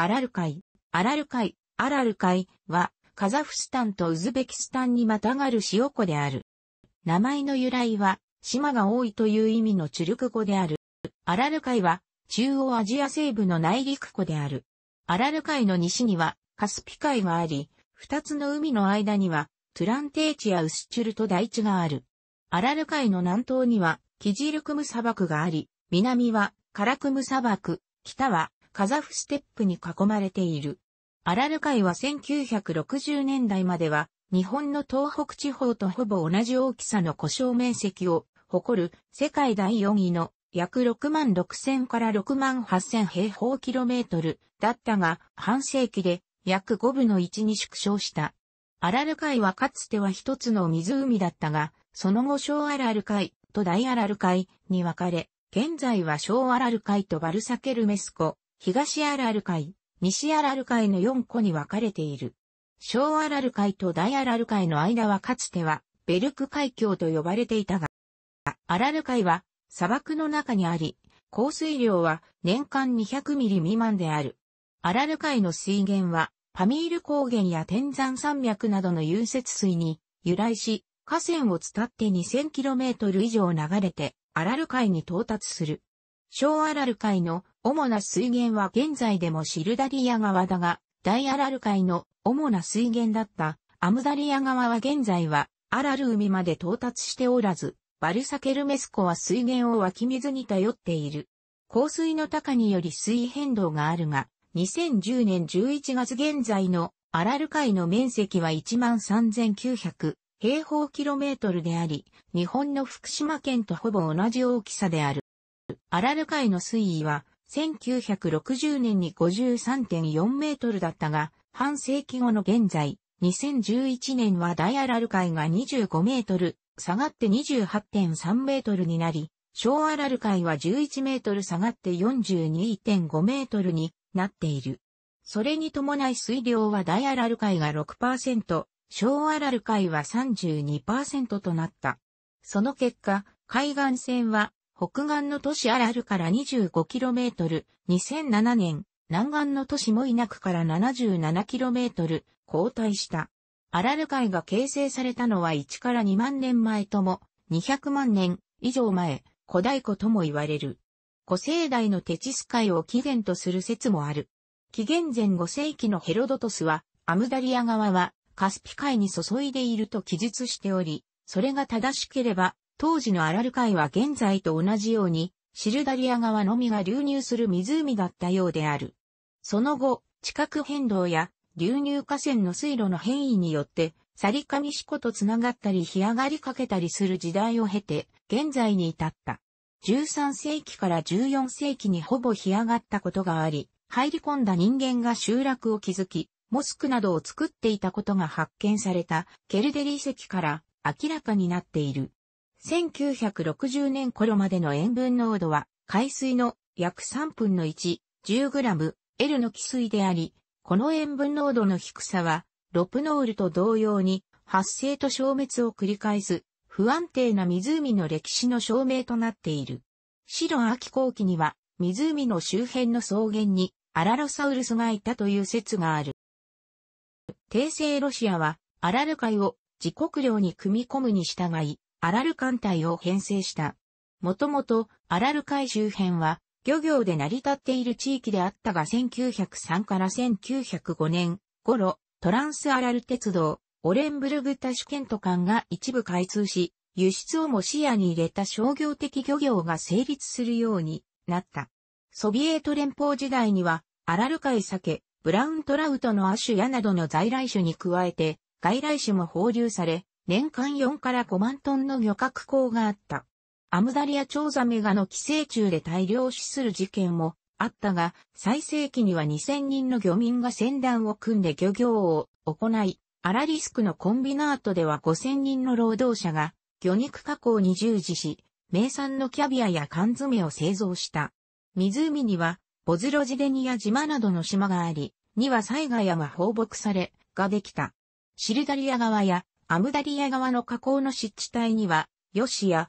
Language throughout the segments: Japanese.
アラル海、アラル海、アラル海は、カザフスタンとウズベキスタンにまたがる塩湖である。名前の由来は、島が多いという意味のチュルク湖である。アラル海は、中央アジア西部の内陸湖である。アラル海の西には、カスピ海があり、二つの海の間には、トゥランテーチやウスチュルト大地がある。アラル海の南東には、キジルクム砂漠があり、南はカラクム砂漠、北はカザフステップに囲まれている。アラル海は1960年代までは日本の東北地方とほぼ同じ大きさの故障面積を誇る世界第4位の約6万6千から6万8千平方キロメートルだったが半世紀で約5分の1に縮小した。アラル海はかつては一つの湖だったが、その後小アラル海と大アラル海に分かれ、現在は小アラル海とバルサケルメスコ東アラル海、西アラル海の4個に分かれている。小アラル海と大アラル海の間はかつては、ベルク海峡と呼ばれていたが、アラル海は砂漠の中にあり、降水量は年間200ミリ未満である。アラル海の水源は、パミール高原や天山山脈などの融雪水に由来し、河川を伝って2 0 0 0トル以上流れて、アラル海に到達する。小アラル海の主な水源は現在でもシルダリア川だが、大アラル海の主な水源だったアムダリア川は現在はアラル海まで到達しておらず、バルサケルメスコは水源を湧き水に頼っている。降水の高により水位変動があるが、2010年11月現在のアラル海の面積は13,900平方キロメートルであり、日本の福島県とほぼ同じ大きさである。アラル海の水位は1960年に53.4メートルだったが、半世紀後の現在、2011年はダイアラル海が25メートル、下がって28.3メートルになり、小アラル海は11メートル下がって42.5メートルになっている。それに伴い水量はダイアラル海が6%、小アラル海は32%となった。その結果、海岸線は北岸の都市アラルから 25km、2007年、南岸の都市モイナクから 77km、交代した。アラル海が形成されたのは1から2万年前とも、200万年以上前、古代湖とも言われる。古生代のテチス海を起源とする説もある。紀元前5世紀のヘロドトスは、アムダリア側はカスピ海に注いでいると記述しており、それが正しければ、当時のアラル海は現在と同じように、シルダリア川のみが流入する湖だったようである。その後、地殻変動や流入河川の水路の変異によって、サリカミシコと繋がったり干上がりかけたりする時代を経て、現在に至った。13世紀から14世紀にほぼ干上がったことがあり、入り込んだ人間が集落を築き、モスクなどを作っていたことが発見されたケルデリ遺跡から明らかになっている。1960年頃までの塩分濃度は、海水の約3分の1、10g、L の気水であり、この塩分濃度の低さは、ロプノールと同様に、発生と消滅を繰り返す、不安定な湖の歴史の証明となっている。白秋後期には、湖の周辺の草原に、アラロサウルスがいたという説がある。帝政ロシアは、アラル海を自国領に組み込むに従い、アラル艦隊を編成した。もともと、アラル海周辺は、漁業で成り立っている地域であったが1903から1905年頃、トランスアラル鉄道、オレンブルグタシュケント艦が一部開通し、輸出をも視野に入れた商業的漁業が成立するようになった。ソビエト連邦時代には、アラル海鮭、ブラウントラウトの亜種やなどの在来種に加えて、外来種も放流され、年間4から5万トンの漁獲港があった。アムダリアチョウザメがの寄生虫で大量死する事件もあったが、最盛期には2000人の漁民が船団を組んで漁業を行い、アラリスクのコンビナートでは5000人の労働者が魚肉加工に従事し、名産のキャビアや缶詰を製造した。湖には、ボズロジデニア島などの島があり、にはサイガヤが放牧され、ができた。シルダリア川やアムダリア側の河口の湿地帯には、ヨシや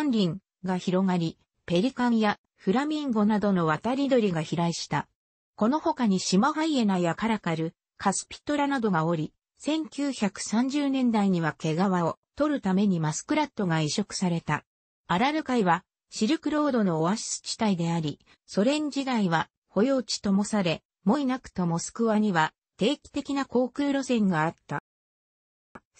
ンリンが広がり、ペリカンやフラミンゴなどの渡り鳥が飛来した。この他にシマハイエナやカラカル、カスピトラなどがおり、1930年代には毛皮を取るためにマスクラットが移植された。アラル海はシルクロードのオアシス地帯であり、ソ連時代は保養地ともされ、もいなくとモスクワには定期的な航空路線があった。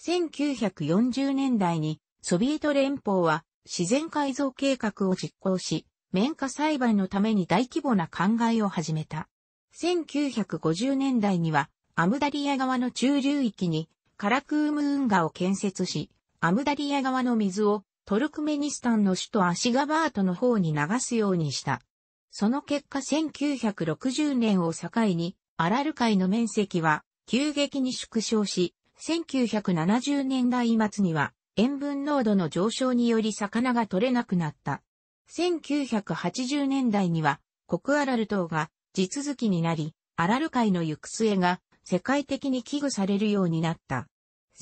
1940年代にソビエト連邦は自然改造計画を実行し、綿花栽培のために大規模な考えを始めた。1950年代にはアムダリア川の中流域にカラクーム運河を建設し、アムダリア川の水をトルクメニスタンの首都アシガバートの方に流すようにした。その結果1960年を境にアラル海の面積は急激に縮小し、1970年代末には塩分濃度の上昇により魚が取れなくなった。1980年代には国アラル島が地続きになり、アラル海の行く末が世界的に危惧されるようになった。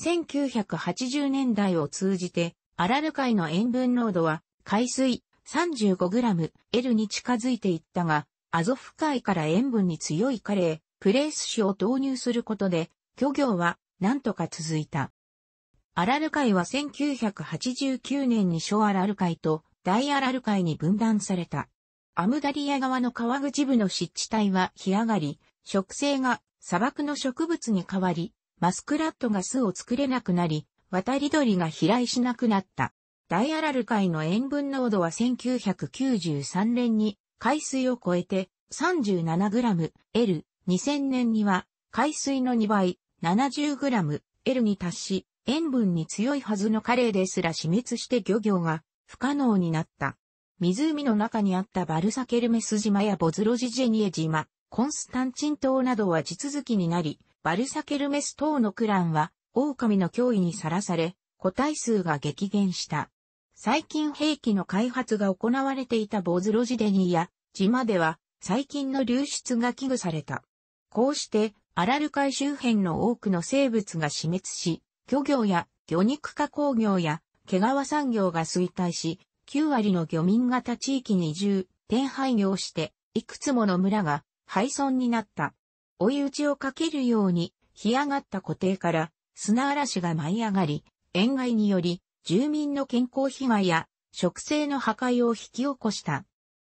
1980年代を通じて、アラル海の塩分濃度は海水 35g L に近づいていったが、アゾフ海から塩分に強いカレー、プレース種を投入することで、漁業はなんとか続いた。アラル海は1989年に小アラル海と大アラル海に分断された。アムダリア側の川口部の湿地帯は干上がり、植生が砂漠の植物に変わり、マスクラットが巣を作れなくなり、渡り鳥が飛来しなくなった。大アラル海の塩分濃度は1993年に海水を超えて 37g L2000 年には海水の2倍 70g、L に達し、塩分に強いはずのカレーですら死滅して漁業が不可能になった。湖の中にあったバルサケルメス島やボズロジジェニエ島、コンスタンチン島などは地続きになり、バルサケルメス島のクランは、狼の脅威にさらされ、個体数が激減した。最近兵器の開発が行われていたボズロジデニーや島では、最近の流出が危惧された。こうして、アラル海周辺の多くの生物が死滅し、漁業や魚肉加工業や毛皮産業が衰退し、9割の漁民型地域に移住、転廃業して、いくつもの村が廃村になった。追い打ちをかけるように、干上がった湖底から砂嵐が舞い上がり、塩害により住民の健康被害や植生の破壊を引き起こした。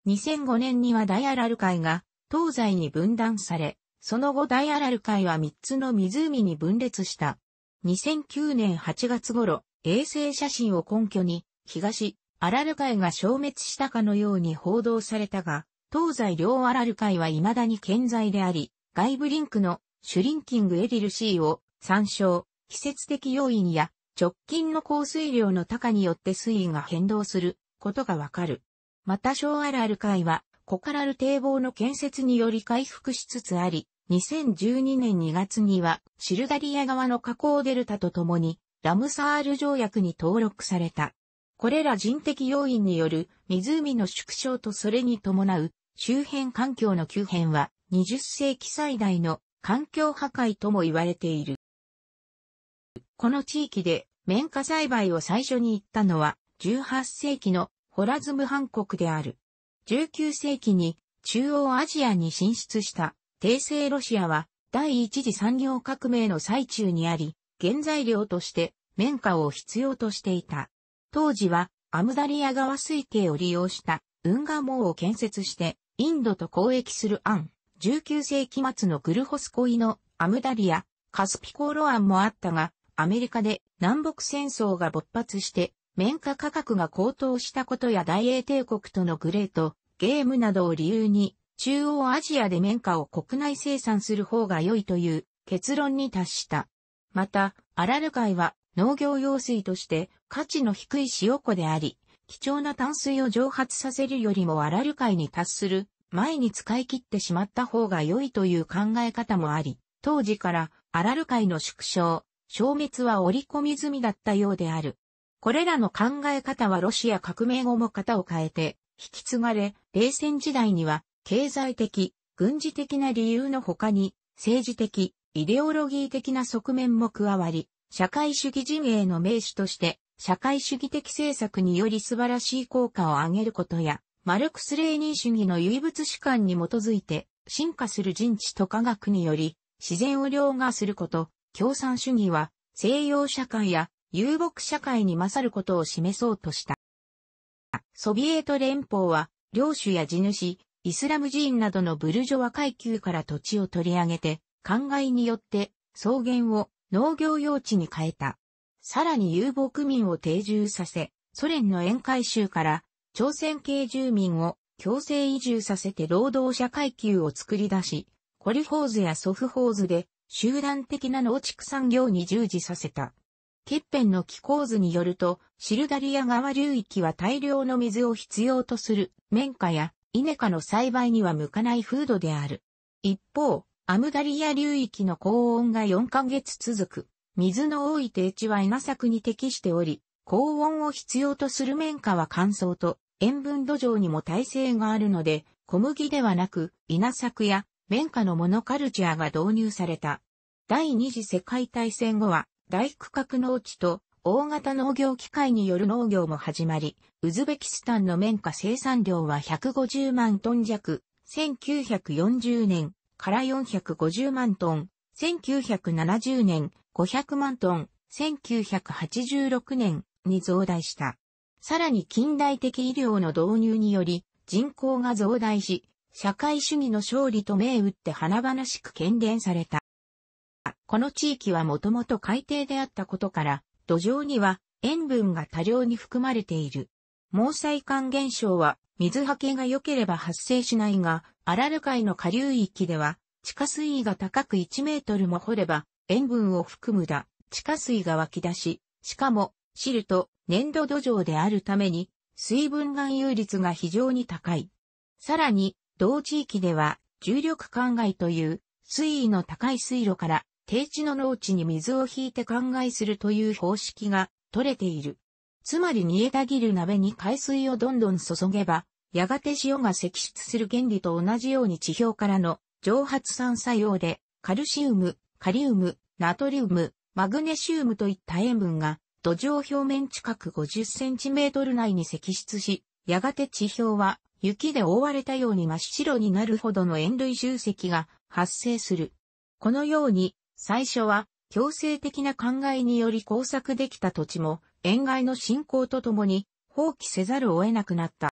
2005年には大アラル海が東西に分断され、その後大アラル海は3つの湖に分裂した。2009年8月頃、衛星写真を根拠に、東、アラル海が消滅したかのように報道されたが、東西両アラル海は未だに健在であり、外部リンクのシュリンキングエリルシーを参照、季節的要因や直近の降水量の高によって水位が変動することがわかる。また小アラル海はコカラル堤防の建設により回復しつつあり、2012年2月にはシルダリア側の河口デルタと共にラムサール条約に登録された。これら人的要因による湖の縮小とそれに伴う周辺環境の急変は20世紀最大の環境破壊とも言われている。この地域で綿花栽培を最初に行ったのは18世紀のホラズム半国である。19世紀に中央アジアに進出した帝政ロシアは第一次産業革命の最中にあり、原材料として綿花を必要としていた。当時はアムダリア川水系を利用した運河網を建設してインドと交易する案、19世紀末のグルホスコイのアムダリア、カスピコーロ案もあったが、アメリカで南北戦争が勃発して綿花価格が高騰したことや大英帝国とのグレート、ゲームなどを理由に、中央アジアで綿花を国内生産する方が良いという結論に達した。また、アラル海は農業用水として価値の低い塩湖であり、貴重な淡水を蒸発させるよりもアラル海に達する前に使い切ってしまった方が良いという考え方もあり、当時からアラル海の縮小、消滅は織り込み済みだったようである。これらの考え方はロシア革命後も型を変えて、引き継がれ、冷戦時代には、経済的、軍事的な理由の他に、政治的、イデオロギー的な側面も加わり、社会主義陣営の名手として、社会主義的政策により素晴らしい効果を上げることや、マルクス・レーニン主義の唯物主観に基づいて、進化する人知と科学により、自然を凌駕すること、共産主義は、西洋社会や遊牧社会に勝ることを示そうとした。ソビエト連邦は、領主や地主、イスラム寺院などのブルジョワ階級から土地を取り上げて、灌漑によって草原を農業用地に変えた。さらに遊牧民を定住させ、ソ連の沿海州から朝鮮系住民を強制移住させて労働者階級を作り出し、コリフォーズやソフホーズで集団的な農畜産業に従事させた。キッペンの気候図によると、シルダリア川流域は大量の水を必要とする、綿花や稲科の栽培には向かない風土である。一方、アムダリア流域の高温が4ヶ月続く。水の多い低地は稲作に適しており、高温を必要とする綿花は乾燥と塩分土壌にも耐性があるので、小麦ではなく稲作や綿花のモノカルチャーが導入された。第二次世界大戦後は大区画農地と大型農業機械による農業も始まり、ウズベキスタンの綿花生産量は150万トン弱、1940年から450万トン、1970年500万トン、1986年に増大した。さらに近代的医療の導入により人口が増大し、社会主義の勝利と銘打って華々しく喧伝された。この地域はもともと海底であったことから、土壌には塩分が多量に含まれている。毛細管現象は水はけが良ければ発生しないが、アラル海の下流域では、地下水位が高く1メートルも掘れば、塩分を含むだ、地下水が湧き出し、しかも、汁と粘土土壌であるために、水分含有率が非常に高い。さらに、同地域では、重力灌漑という、水位の高い水路から低地の農地に水を引いて灌漑するという方式が取れている。つまり煮えたぎる鍋に海水をどんどん注げば、やがて塩が積出する原理と同じように地表からの蒸発酸作用で、カルシウム、カリウム、ナトリウム、マグネシウムといった塩分が土壌表面近く5 0トル内に積出し、やがて地表は雪で覆われたように真っ白になるほどの塩類集積が発生する。このように最初は強制的な考えにより工作できた土地も、沿外の侵攻とともに放棄せざるを得なくなった。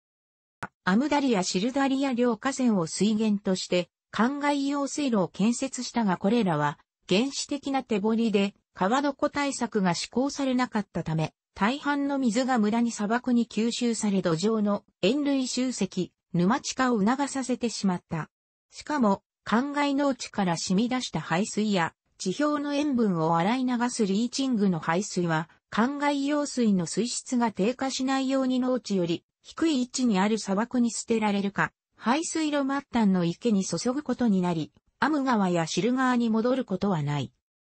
アムダリア・シルダリア両河川を水源として、灌漑用水路を建設したがこれらは、原始的な手掘りで、川床対策が施行されなかったため、大半の水が無駄に砂漠に吸収され土壌の塩類集積、沼地化を促させてしまった。しかも、灌漑農地から染み出した排水や地表の塩分を洗い流すリーチングの排水は、灌漑用水の水質が低下しないように農地より低い位置にある砂漠に捨てられるか、排水路末端の池に注ぐことになり、アム川やシル川に戻ることはない。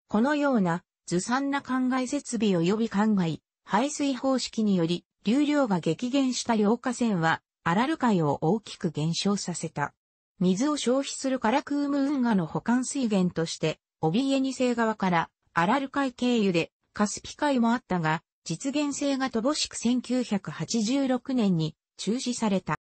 このようなずさんな灌漑設備及び灌漑、排水方式により、流量が激減した両河川は、アラル海を大きく減少させた。水を消費するカラクーム運河の保管水源として、オビエニ製側からアラル海経由でカスピ海もあったが、実現性が乏しく1986年に中止された。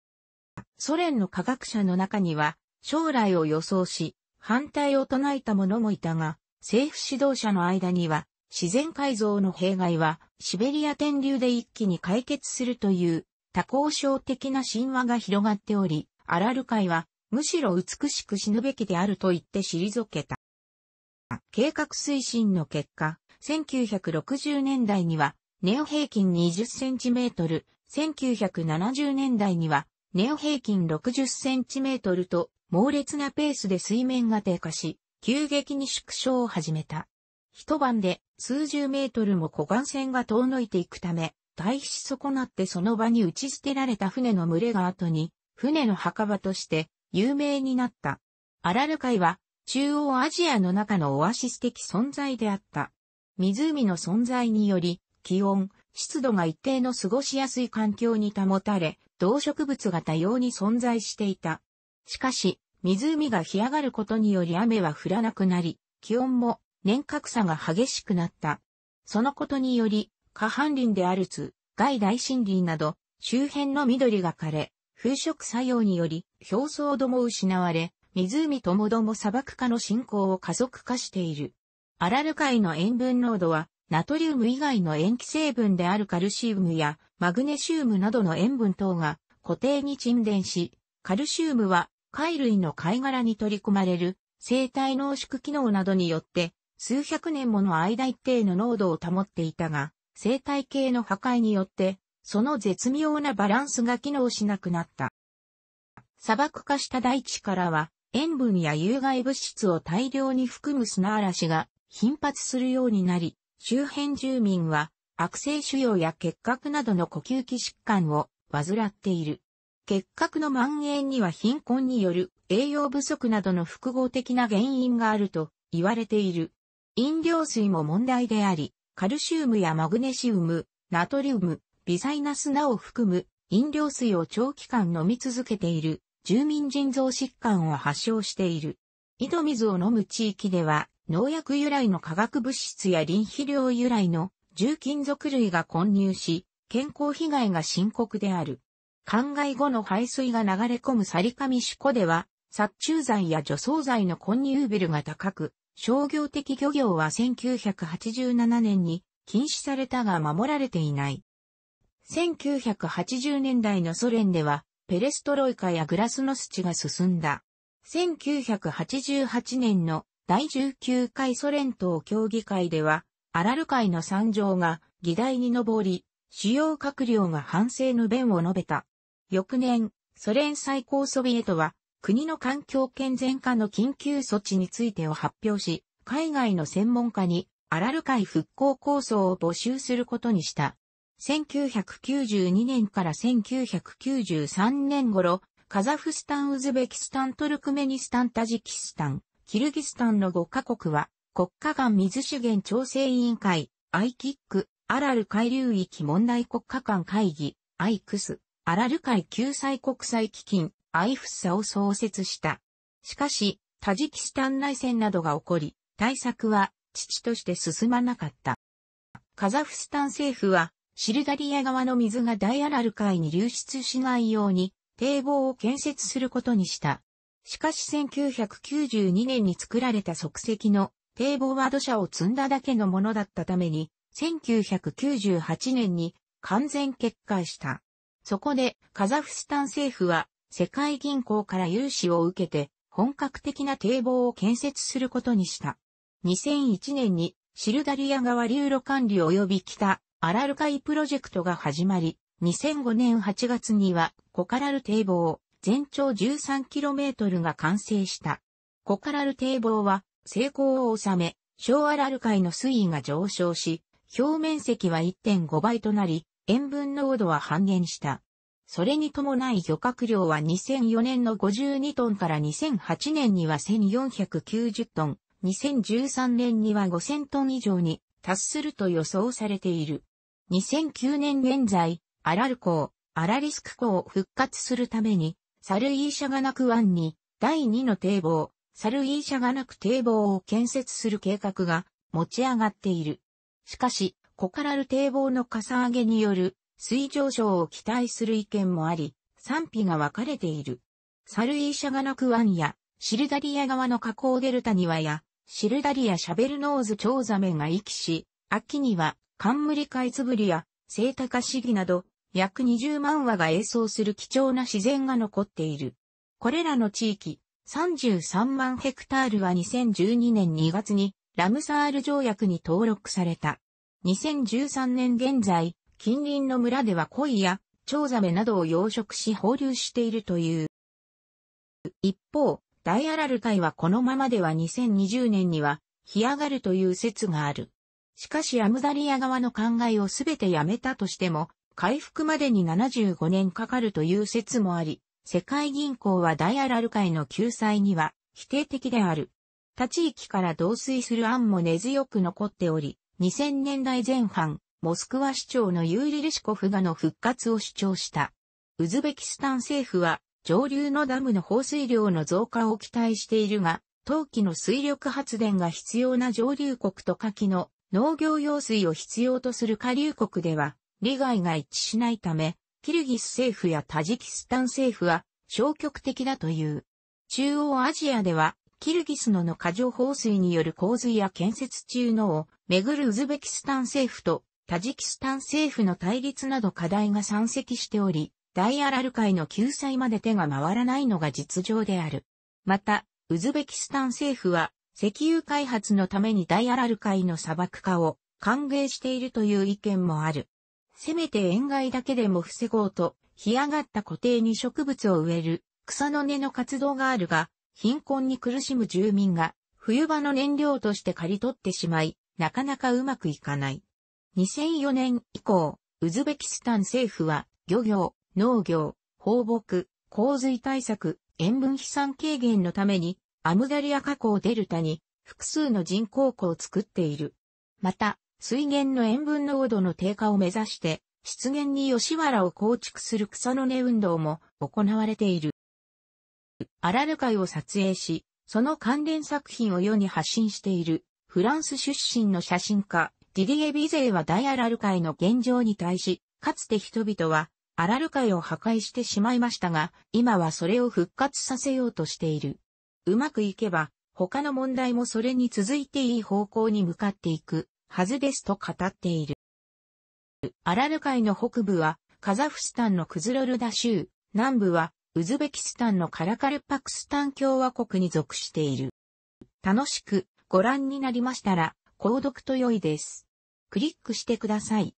ソ連の科学者の中には、将来を予想し、反対を唱えた者もいたが、政府指導者の間には、自然改造の弊害は、シベリア天竜で一気に解決するという、多交渉的な神話が広がっており、アラル海は、むしろ美しく死ぬべきであると言って退けた。計画推進の結果、1960年代にはネオ平均20センチメートル、1970年代にはネオ平均60センチメートルと猛烈なペースで水面が低下し、急激に縮小を始めた。一晩で数十メートルも湖岸線が遠のいていくため、大し損なってその場に打ち捨てられた船の群れが後に、船の墓場として有名になった。アラル海は中央アジアの中のオアシス的存在であった。湖の存在により、気温、湿度が一定の過ごしやすい環境に保たれ、動植物が多様に存在していた。しかし、湖が干上がることにより雨は降らなくなり、気温も年較差が激しくなった。そのことにより、下半林であるつ、外大森林など、周辺の緑が枯れ、風食作用により、表層度も失われ、湖ともども砂漠化の進行を加速化している。アラル海の塩分濃度は、ナトリウム以外の塩基成分であるカルシウムやマグネシウムなどの塩分等が固定に沈殿し、カルシウムは貝類の貝殻に取り込まれる生体濃縮機能などによって数百年もの間一定の濃度を保っていたが、生態系の破壊によってその絶妙なバランスが機能しなくなった。砂漠化した大地からは塩分や有害物質を大量に含む砂嵐が頻発するようになり、周辺住民は悪性腫瘍や結核などの呼吸器疾患を患っている。結核の蔓延には貧困による栄養不足などの複合的な原因があると言われている。飲料水も問題であり、カルシウムやマグネシウム、ナトリウム、微細な砂を含む飲料水を長期間飲み続けている住民腎臓疾患を発症している。井戸水を飲む地域では、農薬由来の化学物質や臨肥料由来の重金属類が混入し、健康被害が深刻である。灌漑後の排水が流れ込むサリカミシコでは、殺虫剤や除草剤の混入ビルが高く、商業的漁業は1987年に禁止されたが守られていない。1980年代のソ連では、ペレストロイカやグラスノスチが進んだ。1988年の第19回ソ連党協議会では、アラル会の参上が議題に上り、主要閣僚が反省の弁を述べた。翌年、ソ連最高ソビエトは、国の環境健全化の緊急措置についてを発表し、海外の専門家に、アラル海復興構想を募集することにした。1992年から1993年頃、カザフスタン、ウズベキスタン、トルクメニスタン、タジキスタン、キルギスタンの5カ国は、国家間水資源調整委員会、アイキック、アラル海流域問題国家間会議、アイクス、アラル海救済国際基金、イフッサを創設した。しかし、タジキスタン内戦などが起こり、対策は、父として進まなかった。カザフスタン政府は、シルダリア川の水がダイアラル海に流出しないように堤防を建設することにした。しかし1992年に作られた即席の堤防は土砂を積んだだけのものだったために、1998年に完全決壊した。そこでカザフスタン政府は世界銀行から融資を受けて本格的な堤防を建設することにした。2001年にシルダリア川流路管理及び北アラルカイプロジェクトが始まり、2005年8月にはコカラル堤防、全長 13km が完成した。コカラル堤防は成功を収め、小アラル海の水位が上昇し、表面積は1.5倍となり、塩分濃度は半減した。それに伴い漁獲量は2004年の52トンから2008年には1490トン、2013年には5000トン以上に達すると予想されている。2009年現在、アラル港、アラリスク港を復活するために、サルイーシャガナク湾に、第2の堤防、サルイーシャガナク堤防を建設する計画が持ち上がっている。しかし、コカラル堤防のかさ上げによる水上昇を期待する意見もあり、賛否が分かれている。サルイーシャガナク湾や、シルダリア側の河口デルタ庭や、シルダリアシャベルノーズチョウザメが行きし、秋には冠海つぶりや、聖カ市ギなど、約20万羽が映像する貴重な自然が残っている。これらの地域、33万ヘクタールは2012年2月にラムサール条約に登録された。2013年現在、近隣の村では鯉やチョウザメなどを養殖し放流しているという。一方、ダイアラル海はこのままでは2020年には干上がるという説がある。しかしアムダリア側の考えをすべてやめたとしても、回復までに75年かかるという説もあり、世界銀行はダイアラル会の救済には否定的である。他地域から同水する案も根強く残っており、2000年代前半、モスクワ市長のユーリルシコフがの復活を主張した。ウズベキスタン政府は、上流のダムの放水量の増加を期待しているが、冬季の水力発電が必要な上流国と下記の農業用水を必要とする下流国では、利害が一致しないため、キルギス政府やタジキスタン政府は消極的だという。中央アジアでは、キルギスのの過剰放水による洪水や建設中のをめぐるウズベキスタン政府とタジキスタン政府の対立など課題が山積しており、ダイアラル海の救済まで手が回らないのが実情である。また、ウズベキスタン政府は石油開発のためにダイアラル海の砂漠化を歓迎しているという意見もある。せめて塩害だけでも防ごうと、干上がった固定に植物を植える草の根の活動があるが、貧困に苦しむ住民が冬場の燃料として刈り取ってしまい、なかなかうまくいかない。2004年以降、ウズベキスタン政府は漁業、農業、放牧、洪水対策、塩分飛散軽減のためにアムダリア河口デルタに複数の人工湖を作っている。また、水源の塩分濃度の低下を目指して、湿原に吉原を構築する草の根運動も行われている。アラル海を撮影し、その関連作品を世に発信している、フランス出身の写真家、ディディエ・ビゼーは大アラル海の現状に対し、かつて人々は、アラル海を破壊してしまいましたが、今はそれを復活させようとしている。うまくいけば、他の問題もそれに続いていい方向に向かっていくはずですと語っている。アラル海の北部はカザフスタンのクズロルダ州、南部はウズベキスタンのカラカルパクスタン共和国に属している。楽しくご覧になりましたら、購読と良いです。クリックしてください。